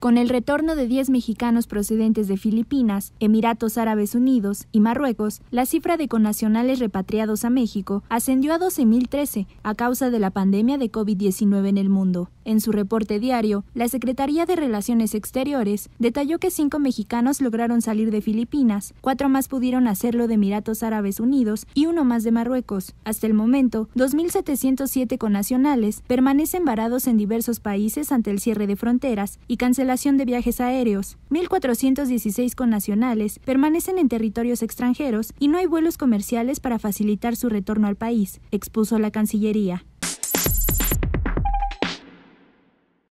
Con el retorno de 10 mexicanos procedentes de Filipinas, Emiratos Árabes Unidos y Marruecos, la cifra de conacionales repatriados a México ascendió a 12.013 a causa de la pandemia de COVID-19 en el mundo. En su reporte diario, la Secretaría de Relaciones Exteriores detalló que cinco mexicanos lograron salir de Filipinas, cuatro más pudieron hacerlo de Emiratos Árabes Unidos y uno más de Marruecos. Hasta el momento, 2.707 connacionales permanecen varados en diversos países ante el cierre de fronteras y cancelación de viajes aéreos. 1.416 connacionales permanecen en territorios extranjeros y no hay vuelos comerciales para facilitar su retorno al país, expuso la Cancillería.